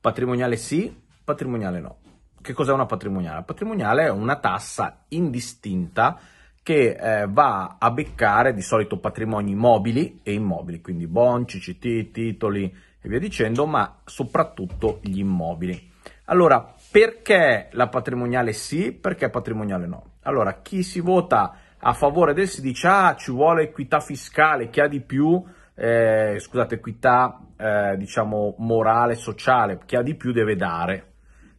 Patrimoniale sì, patrimoniale no. Che cos'è una patrimoniale? Patrimoniale è una tassa indistinta che eh, va a beccare di solito patrimoni mobili e immobili, quindi bon, CCT, titoli e via dicendo, ma soprattutto gli immobili. Allora, perché la patrimoniale sì, perché patrimoniale no? Allora, chi si vota a favore del si dice ah, ci vuole equità fiscale, chi ha di più eh, scusate, equità, eh, diciamo, morale, sociale, chi ha di più deve dare.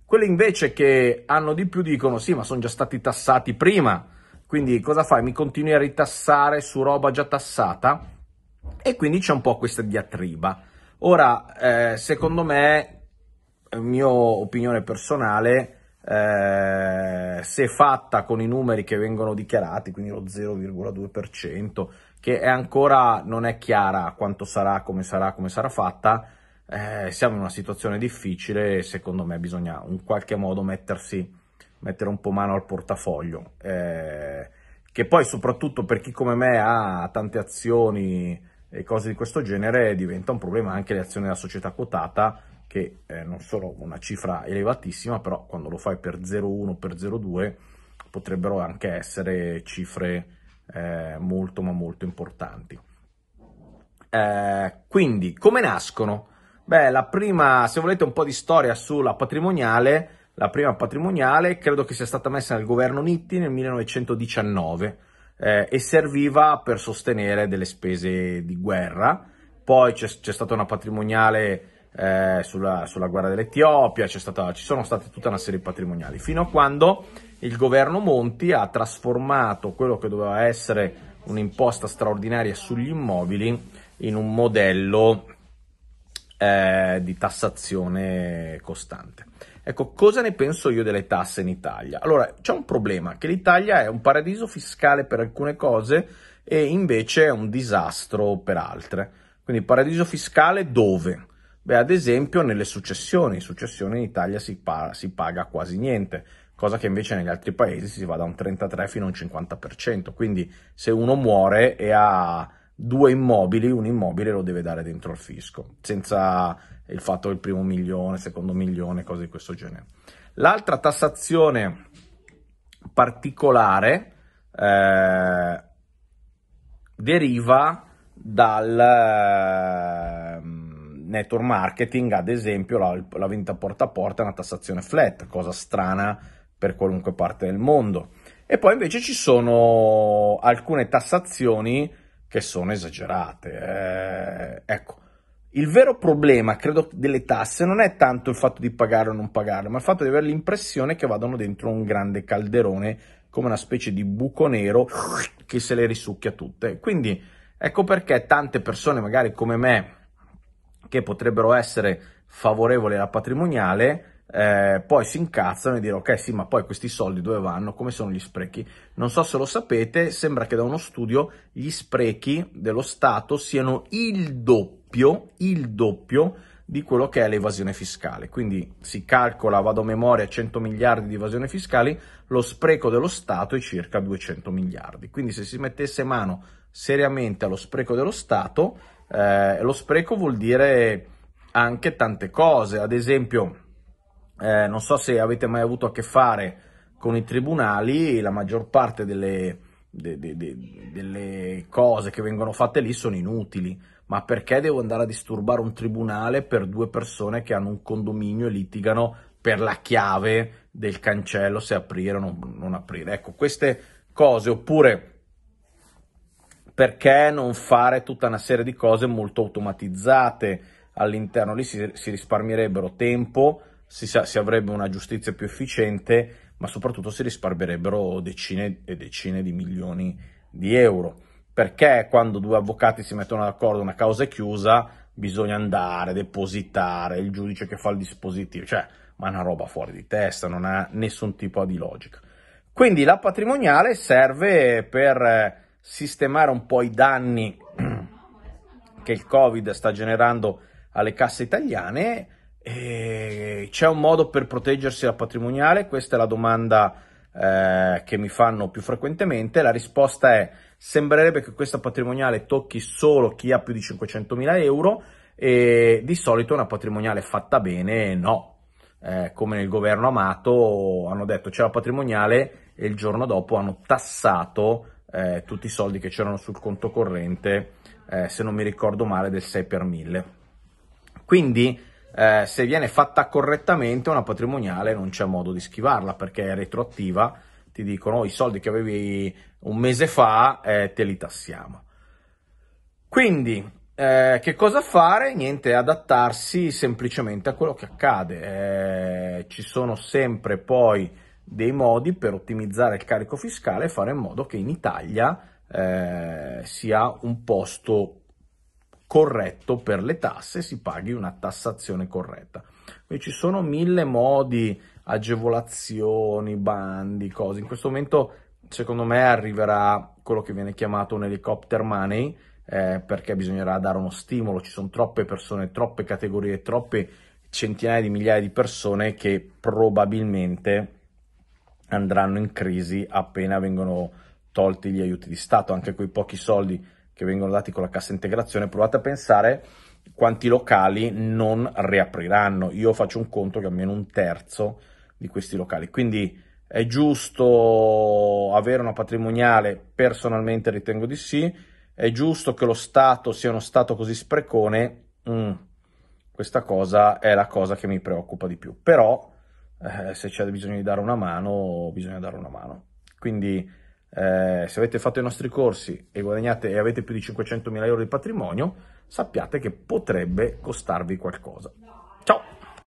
Quelli invece che hanno di più dicono sì, ma sono già stati tassati prima, quindi cosa fai? Mi continui a ritassare su roba già tassata? E quindi c'è un po' questa diatriba. Ora, eh, secondo me, eh, mia opinione personale, eh, se fatta con i numeri che vengono dichiarati, quindi lo 0,2%, che è ancora non è chiara quanto sarà, come sarà, come sarà fatta, eh, siamo in una situazione difficile e secondo me bisogna in qualche modo mettersi, mettere un po' mano al portafoglio. Eh, che poi soprattutto per chi come me ha tante azioni e cose di questo genere diventa un problema anche le azioni della società quotata che eh, non sono una cifra elevatissima, però quando lo fai per 0,1, per 0,2 potrebbero anche essere cifre eh, molto ma molto importanti. Eh, quindi, come nascono? Beh, la prima, se volete un po' di storia sulla patrimoniale, la prima patrimoniale credo che sia stata messa dal governo Nitti nel 1919 eh, e serviva per sostenere delle spese di guerra. Poi c'è stata una patrimoniale eh, sulla, sulla, guerra dell'Etiopia, stata, ci sono state tutta una serie di patrimoniali, fino a quando il governo Monti ha trasformato quello che doveva essere un'imposta straordinaria sugli immobili in un modello eh, di tassazione costante. Ecco, cosa ne penso io delle tasse in Italia? Allora, c'è un problema, che l'Italia è un paradiso fiscale per alcune cose e invece è un disastro per altre. Quindi paradiso fiscale dove? Beh, ad esempio nelle successioni, in successione in Italia si, pa- si paga quasi niente, cosa che invece negli altri paesi si va da un 33 fino a un 50%, quindi se uno muore e ha due immobili, un immobile lo deve dare dentro al fisco, senza il fatto del primo milione, secondo milione, cose di questo genere. L'altra tassazione particolare eh, deriva dal... Eh, network marketing, ad esempio, la, la vendita porta a porta è una tassazione flat, cosa strana per qualunque parte del mondo. E poi invece ci sono alcune tassazioni che sono esagerate. Eh, ecco, il vero problema, credo, delle tasse non è tanto il fatto di pagare o non pagare, ma il fatto di avere l'impressione che vadano dentro un grande calderone, come una specie di buco nero che se le risucchia tutte. Quindi ecco perché tante persone, magari come me, che potrebbero essere favorevoli alla patrimoniale, eh, poi si incazzano e dire ok sì ma poi questi soldi dove vanno come sono gli sprechi non so se lo sapete sembra che da uno studio gli sprechi dello Stato siano il doppio il doppio di quello che è l'evasione fiscale. Quindi si calcola, vado a memoria, 100 miliardi di evasione fiscale, lo spreco dello Stato è circa 200 miliardi. Quindi se si mettesse mano seriamente allo spreco dello Stato, eh, lo spreco vuol dire anche tante cose, ad esempio, eh, non so se avete mai avuto a che fare con i tribunali, la maggior parte delle, de, de, de, delle cose che vengono fatte lì sono inutili ma perché devo andare a disturbare un tribunale per due persone che hanno un condominio e litigano per la chiave del cancello, se aprire o non, non aprire? Ecco, queste cose, oppure perché non fare tutta una serie di cose molto automatizzate all'interno? Lì si, si risparmierebbero tempo, si, si avrebbe una giustizia più efficiente, ma soprattutto si risparmierebbero decine e decine di milioni di euro perché quando due avvocati si mettono d'accordo una causa è chiusa, bisogna andare, depositare, il giudice che fa il dispositivo, cioè, ma è una roba fuori di testa, non ha nessun tipo di logica. Quindi la patrimoniale serve per eh, sistemare un po' i danni che il Covid sta generando alle casse italiane. E c'è un modo per proteggersi la patrimoniale? Questa è la domanda eh, che mi fanno più frequentemente, la risposta è sembrerebbe che questa patrimoniale tocchi solo chi ha più di 500.000 euro e di solito una patrimoniale fatta bene no. Eh, come nel governo Amato hanno detto c'era patrimoniale e il giorno dopo hanno tassato eh, tutti i soldi che c'erano sul conto corrente, eh, se non mi ricordo male, del 6 per 1000. Quindi eh, se viene fatta correttamente una patrimoniale non c'è modo di schivarla perché è retroattiva, ti dicono oh, i soldi che avevi un mese fa eh, te li tassiamo. Quindi eh, che cosa fare? Niente, adattarsi semplicemente a quello che accade. Eh, ci sono sempre poi dei modi per ottimizzare il carico fiscale e fare in modo che in Italia eh, sia un posto corretto per le tasse, si paghi una tassazione corretta. Quindi ci sono mille modi, agevolazioni, bandi, cose. In questo momento, secondo me, arriverà quello che viene chiamato un helicopter money, eh, perché bisognerà dare uno stimolo. Ci sono troppe persone, troppe categorie, troppe centinaia di migliaia di persone che probabilmente andranno in crisi appena vengono tolti gli aiuti di Stato, anche quei pochi soldi che vengono dati con la cassa integrazione, provate a pensare quanti locali non riapriranno. Io faccio un conto che almeno un terzo di questi locali. Quindi è giusto avere una patrimoniale? Personalmente ritengo di sì. È giusto che lo Stato sia uno Stato così sprecone? Mm, questa cosa è la cosa che mi preoccupa di più. Però eh, se c'è bisogno di dare una mano, bisogna dare una mano. Quindi eh, se avete fatto i nostri corsi e guadagnate e avete più di 500.000 euro di patrimonio, sappiate che potrebbe costarvi qualcosa.